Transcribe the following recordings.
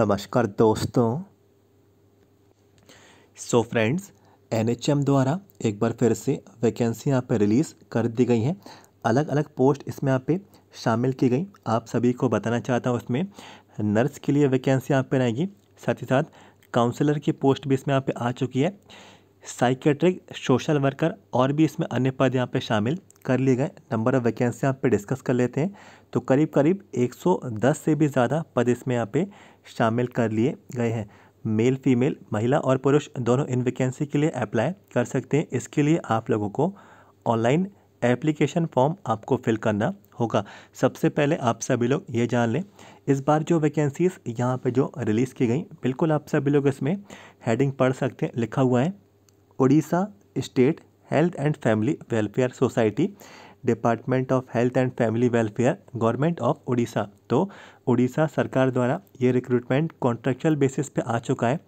नमस्कार दोस्तों so friends NHM द्वारा एक बार फिर से वैकेंसी यहाँ पे रिलीज़ कर दी गई हैं अलग अलग पोस्ट इसमें यहाँ पे शामिल की गई आप सभी को बताना चाहता हूँ उसमें नर्स के लिए वैकेंसी यहाँ पे रहेगी साथ ही साथ काउंसलर की पोस्ट भी इसमें यहाँ पे आ चुकी है साइकेट्रिक सोशल वर्कर और भी इसमें अन्य पद यहाँ पे शामिल कर लिए गए नंबर ऑफ़ वैकेंसी यहाँ पे डिस्कस कर लेते हैं तो करीब करीब 110 से भी ज़्यादा पद इसमें यहाँ पे शामिल कर लिए गए हैं मेल फीमेल महिला और पुरुष दोनों इन वैकेंसी के लिए अप्लाई कर सकते हैं इसके लिए आप लोगों को ऑनलाइन एप्लीकेशन फॉर्म आपको फिल करना होगा सबसे पहले आप सभी लोग ये जान लें इस बार जो वैकेंसीज़ यहाँ पे जो रिलीज़ की गई बिल्कुल आप सभी लोग इसमें हेडिंग पढ़ सकते हैं लिखा हुआ है Orissa state health and family welfare society department of health and family welfare government of Orissa तो उड़ीसा सरकार द्वारा ये रिक्रूटमेंट कॉन्ट्रेक्चुअल बेसिस पे आ चुका है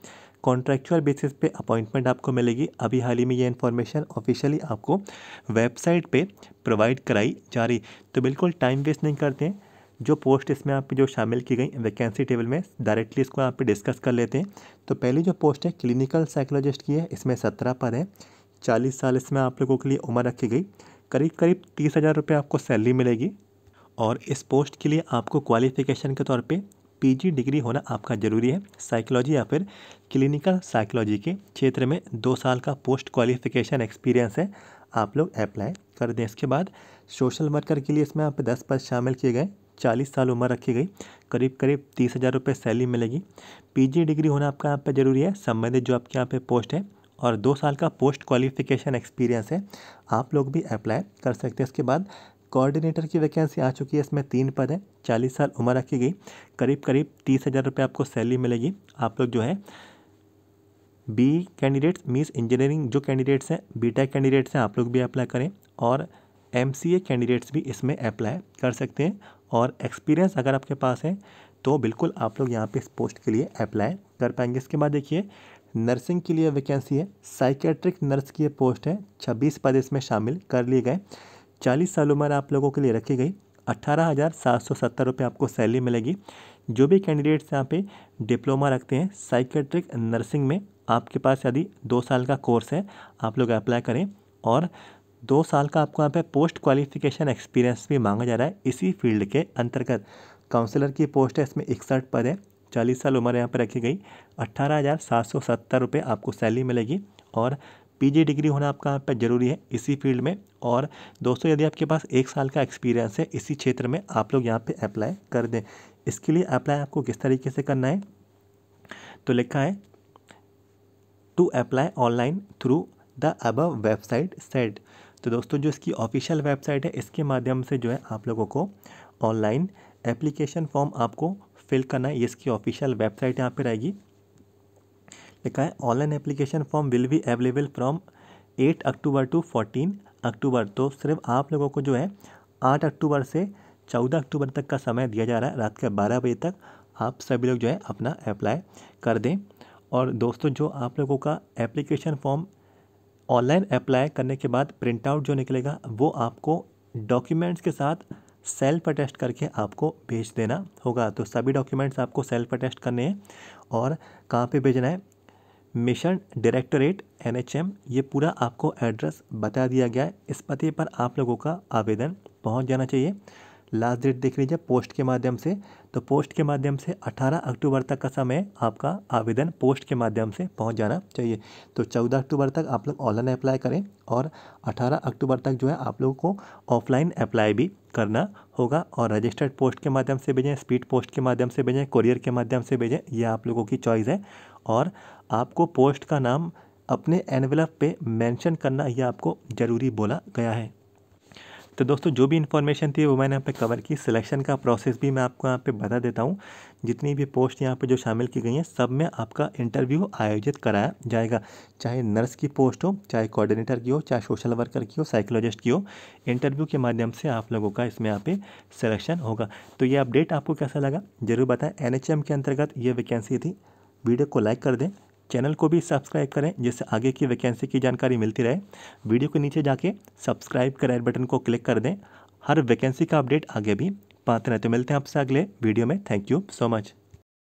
कॉन्ट्रेक्चुअल बेसिस पे अपॉइंटमेंट आपको मिलेगी अभी हाल ही में ये इन्फॉर्मेशन ऑफिशियली आपको वेबसाइट पे प्रोवाइड कराई जा रही तो बिल्कुल टाइम वेस्ट नहीं करते हैं जो पोस्ट इसमें आप जो शामिल की गई वैकेंसी टेबल में डायरेक्टली इसको आप डिस्कस कर लेते हैं तो पहली जो पोस्ट है क्लिनिकल साइकोलॉजिस्ट की है इसमें सत्रह पर है चालीस साल इसमें आप लोगों के लिए उम्र रखी गई करीब करीब तीस हज़ार रुपये आपको सैलरी मिलेगी और इस पोस्ट के लिए आपको क्वालिफ़िकेशन के तौर पे पीजी डिग्री होना आपका ज़रूरी है साइकोलॉजी या फिर क्लिनिकल साइकोलॉजी के क्षेत्र में दो साल का पोस्ट क्वालिफिकेशन एक्सपीरियंस है आप लोग अप्लाई कर दें इसके बाद सोशल वर्कर के लिए इसमें आप दस पद शामिल किए गए चालीस साल उम्र रखी गई करीब करीब तीस हज़ार रुपये सैलरी मिलेगी पीजी डिग्री होना आपका यहाँ पे ज़रूरी है संबंधित जो आपके यहाँ पे पोस्ट है और दो साल का पोस्ट क्वालिफिकेशन एक्सपीरियंस है आप लोग भी अप्लाई कर सकते हैं इसके बाद कोऑर्डिनेटर की वैकेंसी आ चुकी है इसमें तीन पद हैं चालीस साल उम्र रखी गई करीब करीब तीस हज़ार रुपये आपको सैलरी मिलेगी आप लोग जो है बी कैंडिडेट्स मीन्स इंजीनियरिंग जो कैंडिडेट्स हैं बी टेक कैंडिडेट्स हैं आप लोग भी अप्लाई करें और एम सी ए कैंडिडेट्स भी इसमें अप्लाई कर सकते हैं और एक्सपीरियंस अगर आपके पास है तो बिल्कुल आप लोग यहाँ पे इस पोस्ट के लिए अप्लाई कर पाएंगे इसके बाद देखिए नर्सिंग के लिए वैकेंसी है साइकेट्रिक नर्स की ये पोस्ट है छब्बीस पद इसमें शामिल कर लिए गए चालीस साल उम्र आप लोगों के लिए रखी गई अट्ठारह हज़ार सात सौ सत्तर रुपये आपको सैलरी मिलेगी जो भी कैंडिडेट्स यहाँ पे डिप्लोमा रखते हैं साइकेट्रिक नर्सिंग में आपके पास यदि दो साल का कोर्स है आप लोग अप्लाई करें और दो साल का आपको यहाँ पे पोस्ट क्वालिफिकेशन एक्सपीरियंस भी मांगा जा रहा है इसी फील्ड के अंतर्गत काउंसलर की पोस्ट है इसमें इकसठ पद है चालीस साल उम्र यहाँ पर रखी गई अट्ठारह हज़ार सात सौ सत्तर रुपये आपको सैलरी मिलेगी और पीजी डिग्री होना आपका यहाँ पर ज़रूरी है इसी फील्ड में और दोस्तों यदि आपके पास एक साल का एक्सपीरियंस है इसी क्षेत्र में आप लोग यहाँ पे अप्लाई कर दें इसके लिए अप्लाई आपको किस तरीके से करना है तो लिखा है to apply online through the above website set तो दोस्तों जो इसकी ऑफिशियल वेबसाइट है इसके माध्यम से जो है आप लोगों को ऑनलाइन एप्लीकेशन फॉर्म आपको फिल करना है ये इसकी ऑफिशियल वेबसाइट यहाँ पर रहेगी लिखा है online application form will be available from eight October to fourteen October तो सिर्फ आप लोगों को जो है आठ अक्टूबर से चौदह अक्टूबर तक का समय दिया जा रहा है रात के बारह बजे तक आप सभी लोग जो है अपना अप्लाई कर दें और दोस्तों जो आप लोगों का एप्लीकेशन फॉर्म ऑनलाइन अप्लाई करने के बाद प्रिंट आउट जो निकलेगा वो आपको डॉक्यूमेंट्स के साथ सेल्फ अटेस्ट करके आपको भेज देना होगा तो सभी डॉक्यूमेंट्स आपको सेल्फ अटेस्ट करने हैं और कहाँ पे भेजना है मिशन डायरेक्टोरेट एनएचएम ये पूरा आपको एड्रेस बता दिया गया है इस पते पर आप लोगों का आवेदन पहुँच जाना चाहिए लास्ट डेट देख लीजिए पोस्ट के माध्यम से तो पोस्ट के माध्यम से 18 अक्टूबर तक का समय आपका आवेदन पोस्ट के माध्यम से पहुंच जाना चाहिए तो 14 अक्टूबर तक आप लोग ऑनलाइन अप्लाई करें और 18 अक्टूबर तक जो है आप लोगों को ऑफलाइन अप्लाई भी करना होगा और रजिस्टर्ड पोस्ट के माध्यम से भेजें स्पीड पोस्ट के माध्यम से भेजें कुरियर के माध्यम से भेजें यह आप लोगों की चॉइस है और आपको पोस्ट का नाम अपने एनवेलप पे मेंशन करना यह आपको ज़रूरी बोला गया है तो दोस्तों जो भी इन्फॉर्मेशन थी वो मैंने यहाँ पे कवर की सिलेक्शन का प्रोसेस भी मैं आपको यहाँ पे बता देता हूँ जितनी भी पोस्ट यहाँ पे जो शामिल की गई हैं सब में आपका इंटरव्यू आयोजित कराया जाएगा चाहे नर्स की पोस्ट हो चाहे कोऑर्डिनेटर की हो चाहे सोशल वर्कर की हो साइकोलॉजिस्ट की हो इंटरव्यू के माध्यम से आप लोगों का इसमें यहाँ पे सिलेक्शन होगा तो ये अपडेट आपको कैसा लगा ज़रूर बताएं एन के अंतर्गत ये वैकेंसी थी वीडियो को लाइक कर दें चैनल को भी सब्सक्राइब करें जिससे आगे की वैकेंसी की जानकारी मिलती रहे वीडियो के नीचे जाके सब्सक्राइब कर बटन को क्लिक कर दें हर वैकेंसी का अपडेट आगे भी पाते रहते तो मिलते हैं आपसे अगले वीडियो में थैंक यू सो मच